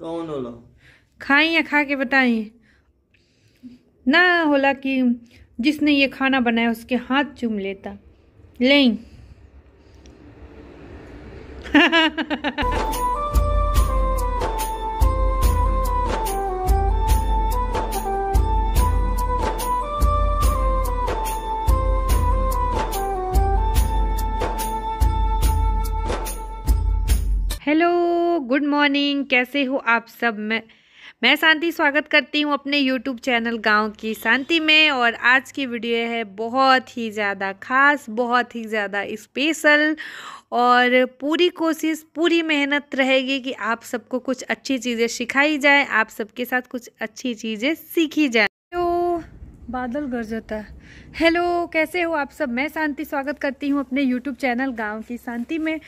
कौन होला खाई या खा के बताएं ना होला कि जिसने ये खाना बनाया उसके हाथ चूम लेता लें मॉर्निंग कैसे हो आप सब मैं मैं शांति स्वागत करती हूँ अपने यूट्यूब चैनल गांव की शांति में और आज की वीडियो है बहुत ही ज़्यादा खास बहुत ही ज़्यादा स्पेशल और पूरी कोशिश पूरी मेहनत रहेगी कि आप सबको कुछ अच्छी चीज़ें सिखाई जाए आप सबके साथ कुछ अच्छी चीज़ें सीखी जाए बादल गरजता है हेलो कैसे हो आप सब मैं शांति स्वागत करती हूँ अपने यूट्यूब चैनल गांव की शांति में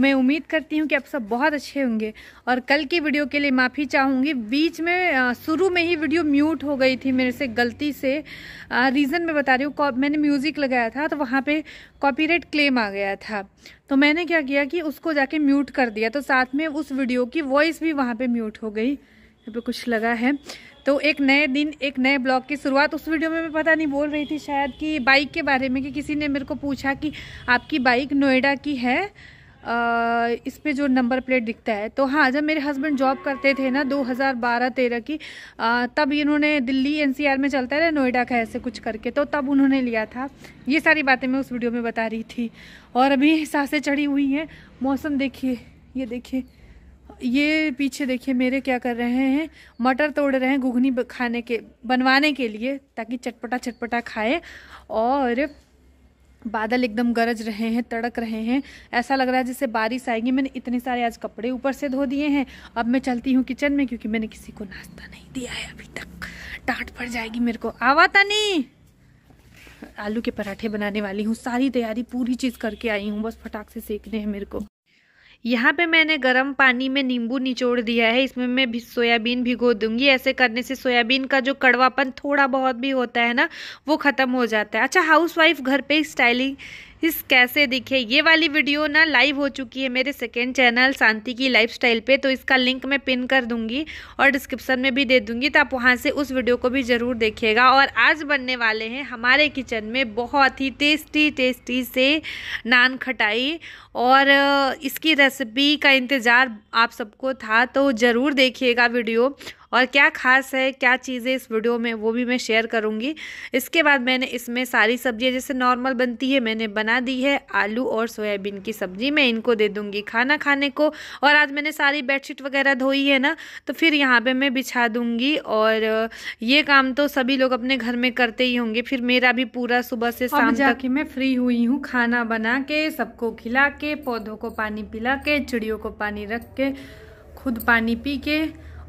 मैं उम्मीद करती हूँ कि आप सब बहुत अच्छे होंगे और कल की वीडियो के लिए माफ़ी चाहूँगी बीच में शुरू में ही वीडियो म्यूट हो गई थी मेरे से गलती से रीज़न मैं बता रही हूँ मैंने म्यूज़िक लगाया था तो वहाँ पर कॉपी क्लेम आ गया था तो मैंने क्या किया कि उसको जाके म्यूट कर दिया तो साथ में उस वीडियो की वॉइस भी वहाँ पर म्यूट हो गई यहाँ पे कुछ लगा है तो एक नए दिन एक नए ब्लॉग की शुरुआत उस वीडियो में मैं पता नहीं बोल रही थी शायद कि बाइक के बारे में कि किसी ने मेरे को पूछा कि आपकी बाइक नोएडा की है आ, इस पर जो नंबर प्लेट दिखता है तो हाँ जब मेरे हस्बैंड जॉब करते थे ना 2012 तेरह की आ, तब इन्होंने दिल्ली एनसीआर में चलता है ना नोएडा का ऐसे कुछ करके तो तब उन्होंने लिया था ये सारी बातें मैं उस वीडियो में बता रही थी और अभी सांसें चढ़ी हुई हैं मौसम देखिए ये देखिए ये पीछे देखिए मेरे क्या कर रहे हैं मटर तोड़ रहे हैं घुघनी खाने के बनवाने के लिए ताकि चटपटा चटपटा खाए और बादल एकदम गरज रहे हैं तड़क रहे हैं ऐसा लग रहा है जैसे बारिश आएगी मैंने इतने सारे आज कपड़े ऊपर से धो दिए हैं अब मैं चलती हूँ किचन में क्योंकि मैंने किसी को नाश्ता नहीं दिया है अभी तक टाट पड़ जाएगी मेरे को आवाता नहीं आलू के पराठे बनाने वाली हूँ सारी तैयारी पूरी चीज़ करके आई हूँ बस फटाक से सेकने हैं मेरे को यहाँ पे मैंने गर्म पानी में नींबू निचोड़ दिया है इसमें मैं भी सोयाबीन भिगो दूंगी ऐसे करने से सोयाबीन का जो कड़वापन थोड़ा बहुत भी होता है ना वो ख़त्म हो जाता है अच्छा हाउसवाइफ घर पे स्टाइलिंग इस कैसे दिखे ये वाली वीडियो ना लाइव हो चुकी है मेरे सेकेंड चैनल शांति की लाइफस्टाइल पे तो इसका लिंक मैं पिन कर दूंगी और डिस्क्रिप्शन में भी दे दूंगी तो आप वहाँ से उस वीडियो को भी ज़रूर देखिएगा और आज बनने वाले हैं हमारे किचन में बहुत ही टेस्टी टेस्टी से नान खटाई और इसकी रेसिपी का इंतज़ार आप सबको था तो ज़रूर देखिएगा वीडियो और क्या ख़ास है क्या चीज़ें इस वीडियो में वो भी मैं शेयर करूँगी इसके बाद मैंने इसमें सारी सब्जियाँ जैसे नॉर्मल बनती है मैंने बना दी है आलू और सोयाबीन की सब्ज़ी मैं इनको दे दूँगी खाना खाने को और आज मैंने सारी बेडशीट वगैरह धोई है ना तो फिर यहाँ पर मैं बिछा दूँगी और ये काम तो सभी लोग अपने घर में करते ही होंगे फिर मेरा भी पूरा सुबह से शाम जाके मैं फ्री हुई हूँ खाना बना के सबको खिला के पौधों को पानी पिला के चिड़ियों को पानी रख के खुद पानी पी के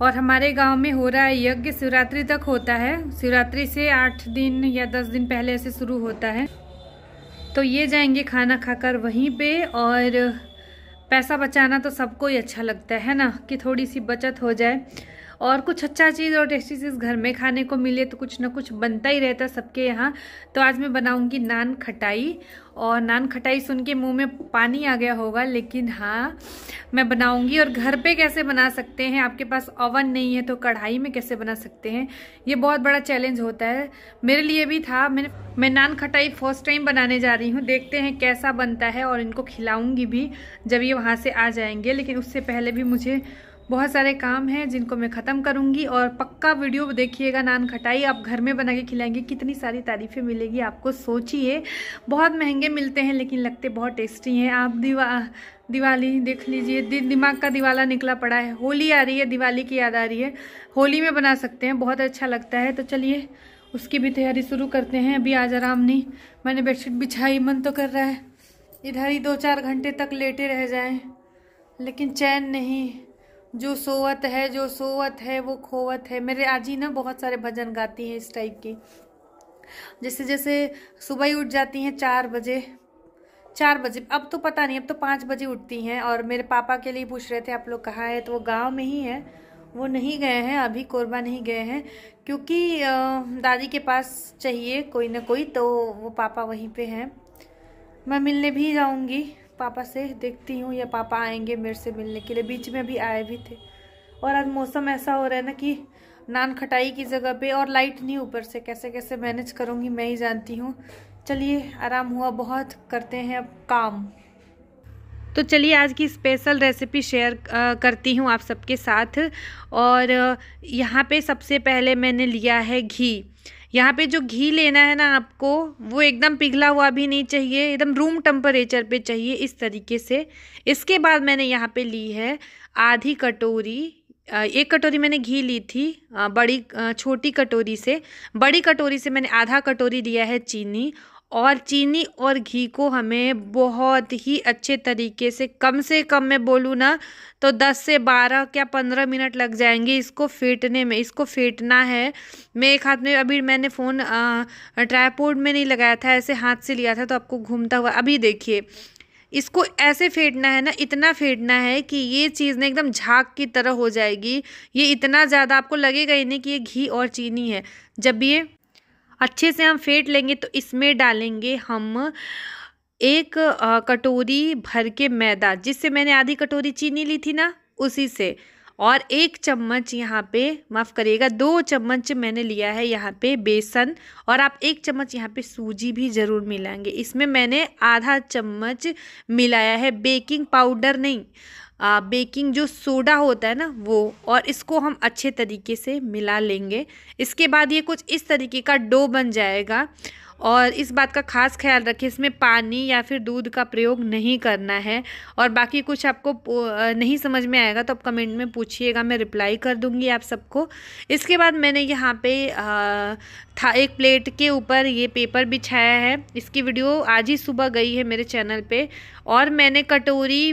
और हमारे गांव में हो रहा है यज्ञ शिवरात्रि तक होता है शिवरात्रि से आठ दिन या दस दिन पहले ऐसे शुरू होता है तो ये जाएंगे खाना खाकर वहीं पे और पैसा बचाना तो सबको ही अच्छा लगता है ना कि थोड़ी सी बचत हो जाए और कुछ अच्छा चीज़ और टेस्टी चीज़ घर में खाने को मिले तो कुछ ना कुछ बनता ही रहता है सबके यहाँ तो आज मैं बनाऊँगी नान खटाई और नान खटाई सुन के मुँह में पानी आ गया होगा लेकिन हाँ मैं बनाऊँगी और घर पे कैसे बना सकते हैं आपके पास ओवन नहीं है तो कढ़ाई में कैसे बना सकते हैं ये बहुत बड़ा चैलेंज होता है मेरे लिए भी था मैंने मैं नान खटाई फर्स्ट टाइम बनाने जा रही हूँ देखते हैं कैसा बनता है और इनको खिलाऊँगी भी जब ये वहाँ से आ जाएंगे लेकिन उससे पहले भी मुझे बहुत सारे काम हैं जिनको मैं ख़त्म करूँगी और पक्का वीडियो देखिएगा नान खटाई आप घर में बना के खिलाएंगे कितनी सारी तारीफ़ें मिलेगी आपको सोचिए बहुत महंगे मिलते हैं लेकिन लगते बहुत टेस्टी हैं आप दिवा दिवाली देख लीजिए दि, दिमाग का दिवाला निकला पड़ा है होली आ रही है दिवाली की याद आ रही है होली में बना सकते हैं बहुत अच्छा लगता है तो चलिए उसकी भी तैयारी शुरू करते हैं अभी आज आराम नहीं मैंने बेडशीट बिछाई मन तो कर रहा है इधर ही दो चार घंटे तक लेटे रह जाएँ लेकिन चैन नहीं जो सोवत है जो सोवत है वो खोवत है मेरे आजी ना बहुत सारे भजन गाती हैं इस टाइप की जैसे जैसे सुबह ही उठ जाती हैं चार बजे चार बजे अब तो पता नहीं अब तो पाँच बजे उठती हैं और मेरे पापा के लिए पूछ रहे थे आप लोग कहाँ है तो वो गांव में ही है वो नहीं गए हैं अभी कोरबा नहीं गए हैं क्योंकि दादी के पास चाहिए कोई ना कोई तो वो पापा वहीं पे हैं मैं मिलने भी जाऊंगी पापा से देखती हूँ या पापा आएंगे मेरे से मिलने के लिए बीच में भी आए भी थे और आज मौसम ऐसा हो रहा है ना कि नान खटाई की जगह पे और लाइट नहीं ऊपर से कैसे कैसे मैनेज करूँगी मैं ही जानती हूँ चलिए आराम हुआ बहुत करते हैं अब काम तो चलिए आज की स्पेशल रेसिपी शेयर करती हूँ आप सबके साथ और यहाँ पे सबसे पहले मैंने लिया है घी यहाँ पे जो घी लेना है ना आपको वो एकदम पिघला हुआ भी नहीं चाहिए एकदम रूम टेम्परेचर पे चाहिए इस तरीके से इसके बाद मैंने यहाँ पे ली है आधी कटोरी एक कटोरी मैंने घी ली थी बड़ी छोटी कटोरी से बड़ी कटोरी से मैंने आधा कटोरी लिया है चीनी और चीनी और घी को हमें बहुत ही अच्छे तरीके से कम से कम मैं बोलूँ ना तो दस से बारह या पंद्रह मिनट लग जाएंगे इसको फेंटने में इसको फेंटना है मैं एक हाथ में अभी मैंने फ़ोन ट्राईपोर्ड में नहीं लगाया था ऐसे हाथ से लिया था तो आपको घूमता हुआ अभी देखिए इसको ऐसे फेंटना है ना इतना फेंटना है कि ये चीज़ ना एकदम झाग की तरह हो जाएगी ये इतना ज़्यादा आपको लगेगा ही नहीं कि ये घी और चीनी है जब ये अच्छे से हम फेंट लेंगे तो इसमें डालेंगे हम एक कटोरी भर के मैदा जिससे मैंने आधी कटोरी चीनी ली थी ना उसी से और एक चम्मच यहाँ पे माफ़ करिएगा दो चम्मच मैंने लिया है यहाँ पे बेसन और आप एक चम्मच यहाँ पे सूजी भी ज़रूर मिलाएंगे इसमें मैंने आधा चम्मच मिलाया है बेकिंग पाउडर नहीं आ, बेकिंग जो सोडा होता है ना वो और इसको हम अच्छे तरीके से मिला लेंगे इसके बाद ये कुछ इस तरीके का डो बन जाएगा और इस बात का खास ख्याल रखें इसमें पानी या फिर दूध का प्रयोग नहीं करना है और बाकी कुछ आपको नहीं समझ में आएगा तो आप कमेंट में पूछिएगा मैं रिप्लाई कर दूँगी आप सबको इसके बाद मैंने यहाँ पे था एक प्लेट के ऊपर ये पेपर बिछाया है इसकी वीडियो आज ही सुबह गई है मेरे चैनल पे और मैंने कटोरी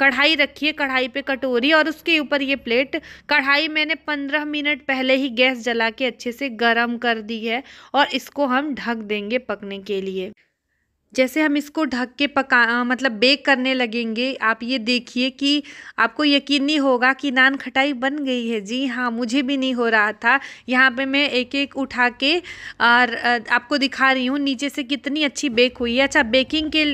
कढ़ाई रखी है कढ़ाई पे कटोरी और उसके ऊपर ये प्लेट कढ़ाई मैंने पंद्रह मिनट पहले ही गैस जला के अच्छे से गर्म कर दी है और इसको हम ढक देंगे लेंगे पकने के लिए जैसे हम इसको ढक के पका मतलब बेक करने लगेंगे आप ये देखिए कि आपको यकीन नहीं होगा कि नान खटाई बन गई है जी हाँ मुझे भी नहीं हो रहा था यहाँ पे मैं एक एक उठा के और आपको दिखा रही हूँ नीचे से कितनी अच्छी बेक हुई है अच्छा बेकिंग के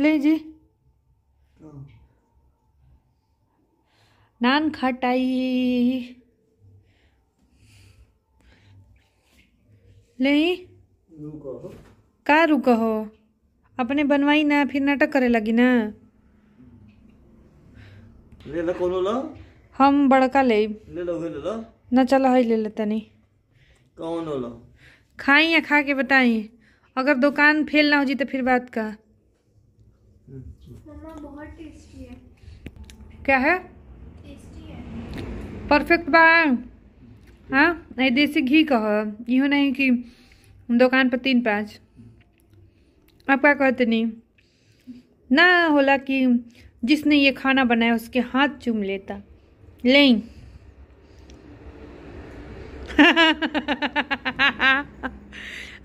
ले जी नान खटाई ले का रुक हो अपने बनवाई ना फिर नाटक करे लगी ना ले ला कोनो ला हम बड़का ले ले लो ले लो ना चल है ले ले तनी कौन हो लो खाई या खा के बताई अगर दुकान फेल ना हो जी तो फिर बात का हम्म। मम्मा बहुत टेस्टी है क्या है परफेक्ट बा हाँ नहीं देसी घी कह है नहीं कि दुकान पर तीन पाँच आप क्या कहते नहीं ना होला कि जिसने ये खाना बनाया उसके हाथ चूम लेता ले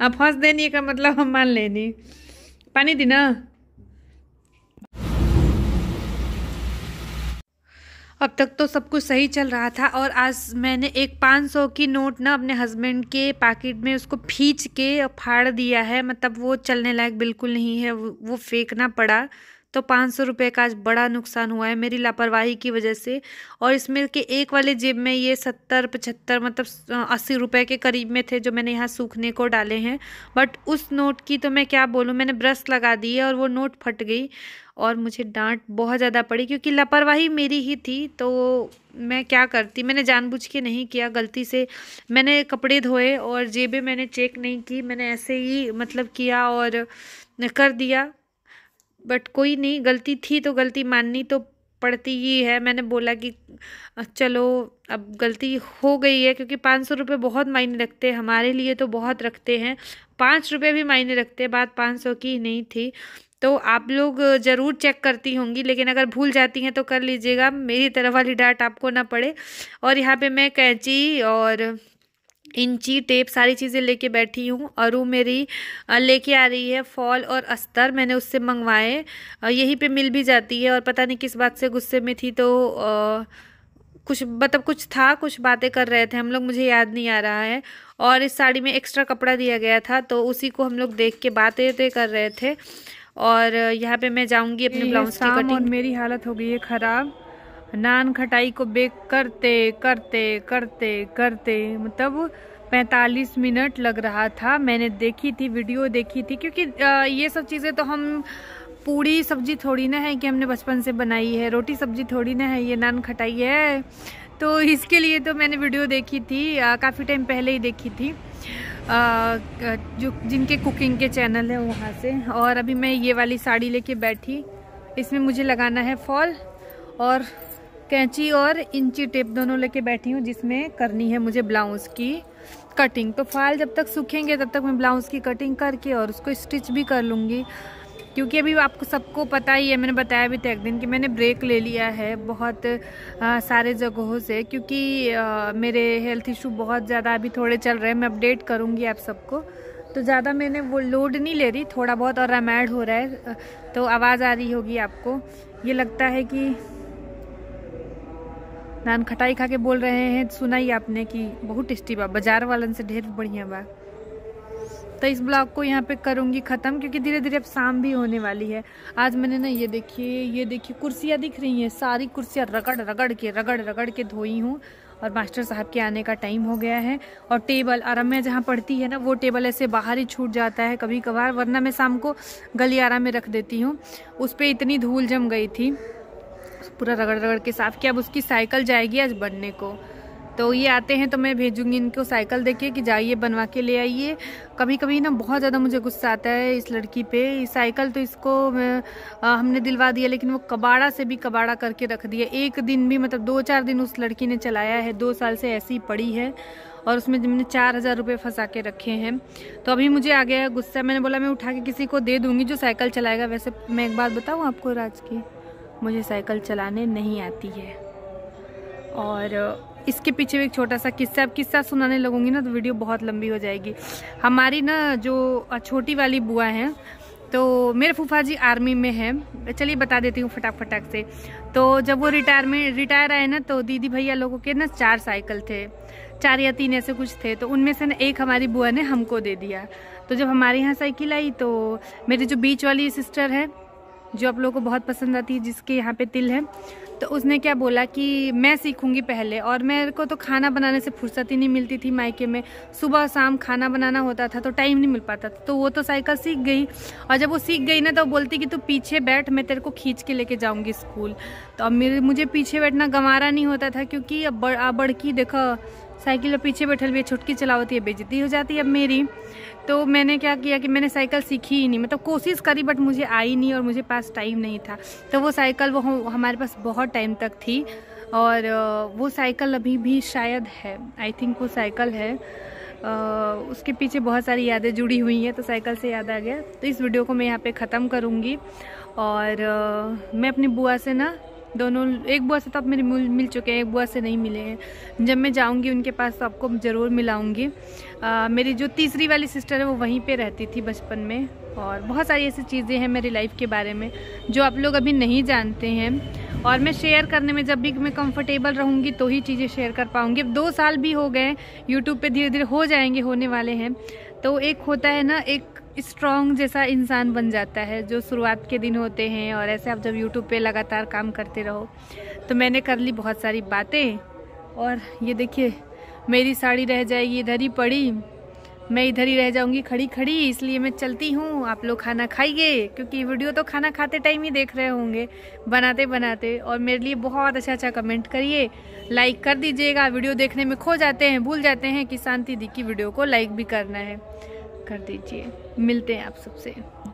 फंस देनी का मतलब हम मान लेनी पानी दी ना अब तक तो सब कुछ सही चल रहा था और आज मैंने एक पाँच सौ की नोट ना अपने हस्बैंड के पैकेट में उसको खींच के फाड़ दिया है मतलब वो चलने लायक बिल्कुल नहीं है वो फेंकना पड़ा तो पाँच सौ रुपये का आज बड़ा नुकसान हुआ है मेरी लापरवाही की वजह से और इसमें के एक वाले जेब में ये सत्तर पचहत्तर मतलब अस्सी रुपये के करीब में थे जो मैंने यहाँ सूखने को डाले हैं बट उस नोट की तो मैं क्या बोलूँ मैंने ब्रश लगा दी है और वो नोट फट गई और मुझे डांट बहुत ज़्यादा पड़ी क्योंकि लापरवाही मेरी ही थी तो मैं क्या करती मैंने जानबूझ के नहीं किया गलती से मैंने कपड़े धोए और जेबें मैंने चेक नहीं की मैंने ऐसे ही मतलब किया और कर दिया बट कोई नहीं गलती थी तो गलती माननी तो पड़ती ही है मैंने बोला कि चलो अब गलती हो गई है क्योंकि पाँच सौ रुपये बहुत मायने रखते हैं हमारे लिए तो बहुत रखते हैं पाँच रुपये भी मायने रखते हैं बात पाँच सौ की नहीं थी तो आप लोग ज़रूर चेक करती होंगी लेकिन अगर भूल जाती हैं तो कर लीजिएगा मेरी तरह वाली डांट आपको ना पड़े और यहाँ पे मैं कैंची और इंची टेप सारी चीज़ें लेके बैठी हूँ और वो मेरी लेके आ रही है फॉल और अस्तर मैंने उससे मंगवाए यहीं पे मिल भी जाती है और पता नहीं किस बात से गुस्से में थी तो आ, कुछ मतलब कुछ था कुछ बातें कर रहे थे हम लोग मुझे याद नहीं आ रहा है और इस साड़ी में एक्स्ट्रा कपड़ा दिया गया था तो उसी को हम लोग देख के बातें कर रहे थे और यहाँ पे मैं जाऊँगी अपने ब्लाउज की कटिंग और मेरी हालत हो गई है ख़राब नान खटाई को बेक करते करते करते करते मतलब 45 मिनट लग रहा था मैंने देखी थी वीडियो देखी थी क्योंकि ये सब चीज़ें तो हम पूड़ी सब्जी थोड़ी ना है कि हमने बचपन से बनाई है रोटी सब्जी थोड़ी ना है ये नान खटाई है तो इसके लिए तो मैंने वीडियो देखी थी काफ़ी टाइम पहले ही देखी थी जो जिनके कुकिंग के चैनल हैं वहाँ से और अभी मैं ये वाली साड़ी लेके बैठी इसमें मुझे लगाना है फॉल और कैंची और इंची टेप दोनों लेके बैठी हूँ जिसमें करनी है मुझे ब्लाउज़ की कटिंग तो फॉल जब तक सूखेंगे तब तक मैं ब्लाउज़ की कटिंग करके और उसको स्टिच भी कर लूँगी क्योंकि अभी आपको सबको पता ही है मैंने बताया भी था एक दिन कि मैंने ब्रेक ले लिया है बहुत आ, सारे जगहों से क्योंकि आ, मेरे हेल्थ इशू बहुत ज़्यादा अभी थोड़े चल रहे हैं मैं अपडेट करूँगी आप सबको तो ज़्यादा मैंने वो लोड नहीं ले रही थोड़ा बहुत और रामायण हो रहा है तो आवाज़ आ रही होगी आपको ये लगता है कि नान खटाई खा के बोल रहे हैं सुना ही आपने कि बहुत टेस्टी बा बाजार वालन से ढेर बढ़िया बा तो इस ब्लॉग को यहाँ पे करूँगी ख़त्म क्योंकि धीरे धीरे अब शाम भी होने वाली है आज मैंने ना ये देखिए ये देखिए कुर्सियाँ दिख रही हैं सारी कुर्सियाँ रगड़ रगड़ के रगड़ रगड़ के धोई हूँ और मास्टर साहब के आने का टाइम हो गया है और टेबल आराम में जहाँ पड़ती है ना वो टेबल ऐसे बाहर ही छूट जाता है कभी कभार वरना मैं शाम को गलियारा में रख देती हूँ उस पर इतनी धूल जम गई थी पूरा रगड़ रगड़ के साफ़ किया अब उसकी साइकिल जाएगी आज बनने को तो ये आते हैं तो मैं भेजूंगी इनको साइकिल देखिए कि जाइए बनवा के ले आइए कभी कभी ना बहुत ज़्यादा मुझे गुस्सा आता है इस लड़की पे साइकिल तो इसको आ, हमने दिलवा दिया लेकिन वो कबाड़ा से भी कबाड़ा करके रख दिया एक दिन भी मतलब दो चार दिन उस लड़की ने चलाया है दो साल से ऐसी पड़ी है और उसमें मैंने चार हज़ार रुपये फंसा के रखे हैं तो अभी मुझे आ गया है गुस्सा मैंने बोला मैं उठा के किसी को दे दूँगी जो साइकिल चलाएगा वैसे मैं एक बात बताऊँ आपको राज की मुझे साइकिल चलाने नहीं आती है और इसके पीछे भी एक छोटा सा किस्सा अब किस्सा सुनाने लगूंगी ना तो वीडियो बहुत लंबी हो जाएगी हमारी ना जो छोटी वाली बुआ है तो मेरे फूफा जी आर्मी में है चलिए बता देती हूँ फटाक फटाक से तो जब वो रिटायरमेंट रिटायर आए ना तो दीदी भैया लोगों के ना चार साइकिल थे चार या तीन ऐसे कुछ थे तो उनमें से ना एक हमारी बुआ ने हमको दे दिया तो जब हमारे यहाँ साइकिल आई तो मेरी जो बीच वाली सिस्टर है जो आप लोगों को बहुत पसंद आती है जिसके यहाँ पे तिल है तो उसने क्या बोला कि मैं सीखूंगी पहले और मेरे को तो खाना बनाने से फुर्सत ही नहीं मिलती थी मायके में सुबह शाम खाना बनाना होता था तो टाइम नहीं मिल पाता था तो वो तो साइकिल सीख गई और जब वो सीख गई ना तो बोलती कि तू पीछे बैठ मैं तेरे को खींच के लेके जाऊँगी स्कूल तो अब मेरे मुझे पीछे बैठना गंवारा नहीं होता था क्योंकि अब बड़की देखो साइकिल पीछे बैठल भी छुटकी चलावती है बेजती हो जाती है अब मेरी तो मैंने क्या किया कि मैंने साइकिल सीखी ही नहीं मतलब कोशिश करी बट मुझे आई नहीं और मुझे पास टाइम नहीं था तो वो साइकिल वो हमारे पास बहुत टाइम तक थी और वो साइकिल अभी भी शायद है आई थिंक वो साइकिल है उसके पीछे बहुत सारी यादें जुड़ी हुई हैं तो साइकिल से याद आ गया तो इस वीडियो को मैं यहाँ पर ख़त्म करूँगी और मैं अपनी बुआ से ना दोनों एक बुआ से तो आप मेरे मिल मिल चुके हैं एक बुआ से नहीं मिले हैं जब मैं जाऊंगी उनके पास तो आपको ज़रूर मिलाऊंगी मेरी जो तीसरी वाली सिस्टर है वो वहीं पे रहती थी बचपन में और बहुत सारी ऐसी चीज़ें हैं मेरी लाइफ के बारे में जो आप लोग अभी नहीं जानते हैं और मैं शेयर करने में जब भी मैं कंफर्टेबल रहूँगी तो ही चीज़ें शेयर कर पाऊँगी अब दो साल भी हो गए यूट्यूब पर धीरे धीरे हो जाएंगे होने वाले हैं तो एक होता है ना एक स्ट्रॉन्ग जैसा इंसान बन जाता है जो शुरुआत के दिन होते हैं और ऐसे आप जब यूट्यूब पे लगातार काम करते रहो तो मैंने कर ली बहुत सारी बातें और ये देखिए मेरी साड़ी रह जाएगी इधर ही पड़ी मैं इधर ही रह जाऊंगी खड़ी खड़ी इसलिए मैं चलती हूँ आप लोग खाना खाइए क्योंकि वीडियो तो खाना खाते टाइम ही देख रहे होंगे बनाते बनाते और मेरे लिए बहुत अच्छा अच्छा कमेंट करिए लाइक कर दीजिएगा वीडियो देखने में खो जाते हैं भूल जाते हैं कि शांति दी की वीडियो को लाइक भी करना है कर दीजिए मिलते हैं आप सबसे